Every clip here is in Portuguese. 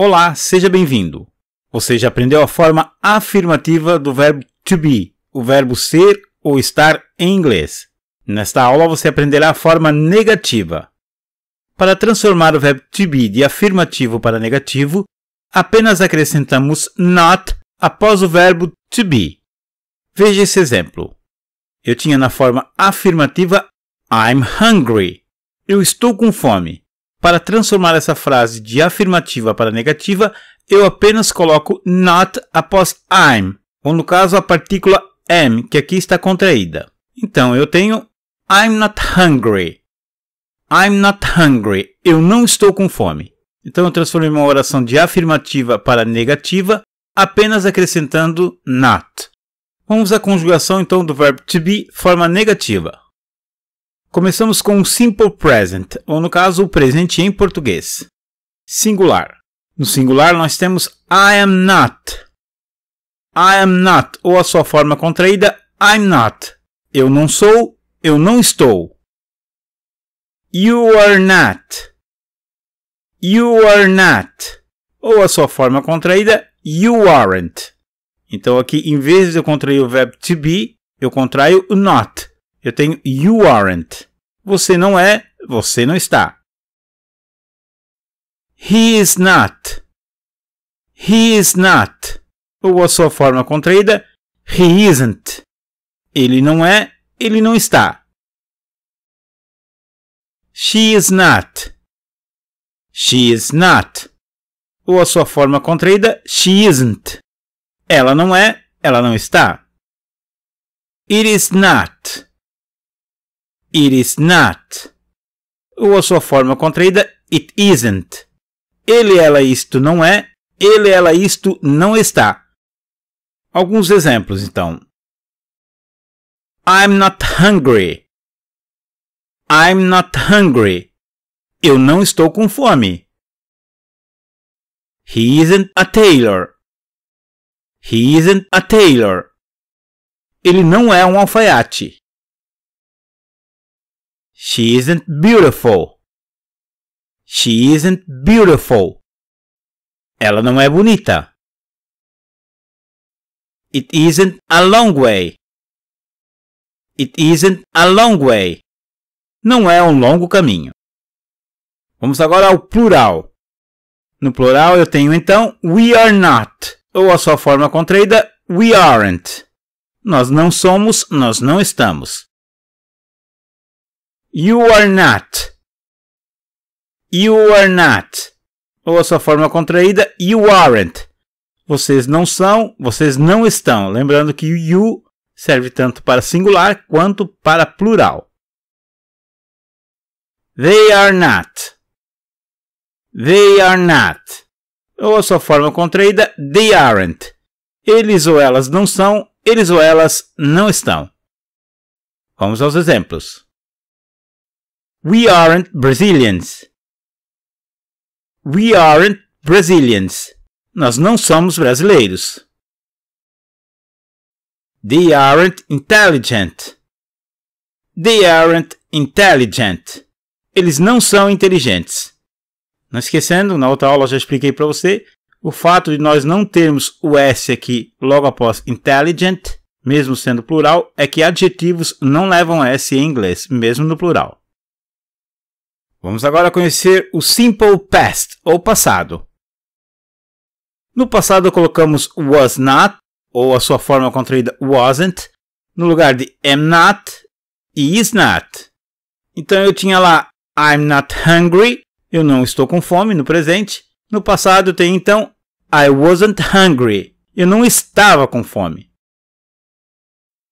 Olá, seja bem-vindo. Você já aprendeu a forma afirmativa do verbo to be, o verbo ser ou estar em inglês. Nesta aula você aprenderá a forma negativa. Para transformar o verbo to be de afirmativo para negativo, apenas acrescentamos not após o verbo to be. Veja esse exemplo. Eu tinha na forma afirmativa I'm hungry. Eu estou com fome. Para transformar essa frase de afirmativa para negativa, eu apenas coloco not após I'm, ou no caso a partícula am, que aqui está contraída. Então eu tenho I'm not hungry. I'm not hungry. Eu não estou com fome. Então eu transformei uma oração de afirmativa para negativa apenas acrescentando not. Vamos à conjugação então do verbo to be forma negativa. Começamos com o simple present, ou no caso, o presente em português. Singular. No singular, nós temos I am not. I am not, ou a sua forma contraída, I'm not. Eu não sou, eu não estou. You are not. You are not. Ou a sua forma contraída, you aren't. Então aqui, em vez de eu contrair o verbo to be, eu contraio o not. Eu tenho you aren't. Você não é, você não está. He is not. He is not. Ou a sua forma contraída, he isn't. Ele não é, ele não está. She is not. She is not. Ou a sua forma contraída, she isn't. Ela não é, ela não está. It is not. It is not. Ou a sua forma contraída, it isn't. Ele, ela, isto não é. Ele, ela, isto não está. Alguns exemplos, então. I'm not hungry. I'm not hungry. Eu não estou com fome. He isn't a tailor. He isn't a tailor. Ele não é um alfaiate. She isn't beautiful. She isn't beautiful. Ela não é bonita. It isn't a long way. It isn't a long way. Não é um longo caminho. Vamos agora ao plural. No plural eu tenho então we are not, ou a sua forma contraída we aren't. Nós não somos, nós não estamos. You are not. You are not. Ou a sua forma contraída, you aren't. Vocês não são, vocês não estão. Lembrando que you serve tanto para singular quanto para plural. They are not. They are not. Ou a sua forma contraída, they aren't. Eles ou elas não são, eles ou elas não estão. Vamos aos exemplos. We aren't Brazilians. We aren't Brazilians. Nós não somos brasileiros. They aren't intelligent. They aren't intelligent. Eles não são inteligentes. Não esquecendo, na outra aula eu já expliquei para você, o fato de nós não termos o S aqui logo após intelligent, mesmo sendo plural, é que adjetivos não levam S em inglês, mesmo no plural. Vamos agora conhecer o simple past, ou passado. No passado colocamos was not, ou a sua forma contraída wasn't, no lugar de am not e is not. Então eu tinha lá I'm not hungry, eu não estou com fome no presente. No passado tem então I wasn't hungry, eu não estava com fome.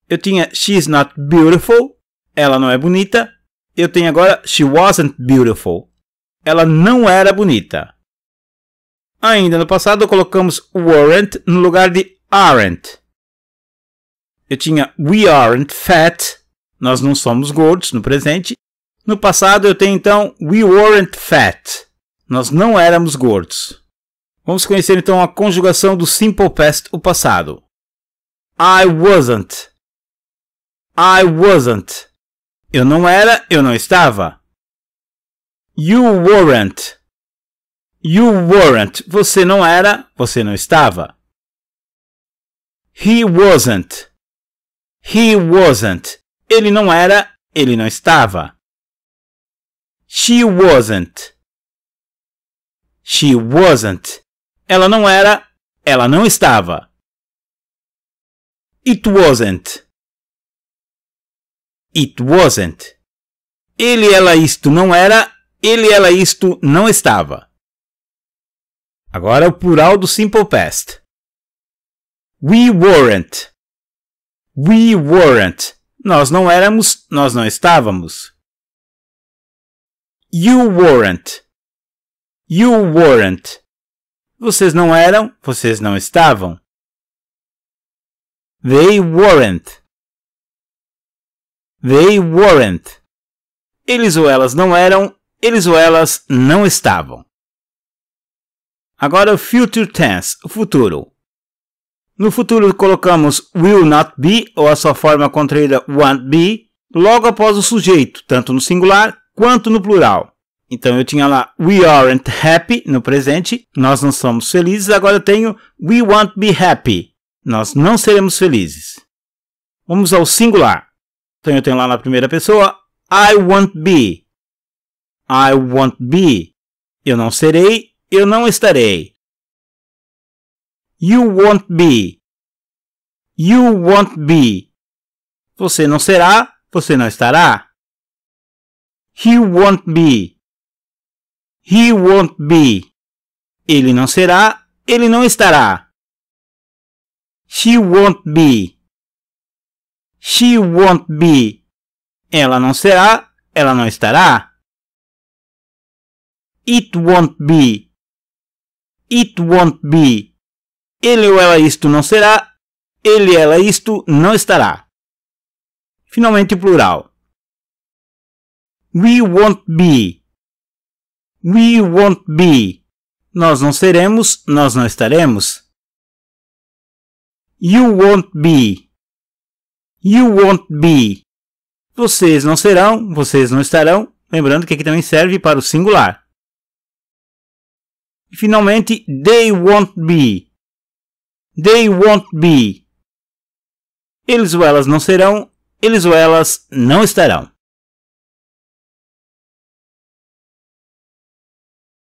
Eu tinha she's not beautiful, ela não é bonita. Eu tenho agora She wasn't beautiful. Ela não era bonita. Ainda no passado colocamos weren't no lugar de aren't. Eu tinha we aren't fat. Nós não somos gordos no presente. No passado eu tenho então we weren't fat. Nós não éramos gordos. Vamos conhecer então a conjugação do simple past, o passado. I wasn't. I wasn't. Eu não era, eu não estava. You weren't. You weren't. Você não era, você não estava. He wasn't. He wasn't. Ele não era, ele não estava. She wasn't. She wasn't. Ela não era, ela não estava. It wasn't. It wasn't. Ele, ela, isto não era. Ele, ela, isto não estava. Agora o plural do simple past. We weren't. We weren't. Nós não éramos, nós não estávamos. You weren't. You weren't. Vocês não eram, vocês não estavam. They weren't. They weren't. Eles ou elas não eram, eles ou elas não estavam. Agora o future tense, o futuro. No futuro colocamos will not be ou a sua forma contraída won't be logo após o sujeito, tanto no singular quanto no plural. Então eu tinha lá we aren't happy no presente, nós não somos felizes, agora eu tenho we won't be happy, nós não seremos felizes. Vamos ao singular. Então eu tenho lá na primeira pessoa I won't be. I won't be. Eu não serei, eu não estarei. You won't be. You won't be. Você não será, você não estará. He won't be. He won't be. Ele não será, ele não estará. She won't be. She won't be. Ela não será, ela não estará. It won't be. It won't be. Ele ou ela isto não será, ele ou ela isto não estará. Finalmente o plural. We won't be. We won't be. Nós não seremos, nós não estaremos. You won't be. You won't be. Vocês não serão, vocês não estarão. Lembrando que aqui também serve para o singular. E finalmente, they won't be. They won't be. Eles ou elas não serão, eles ou elas não estarão.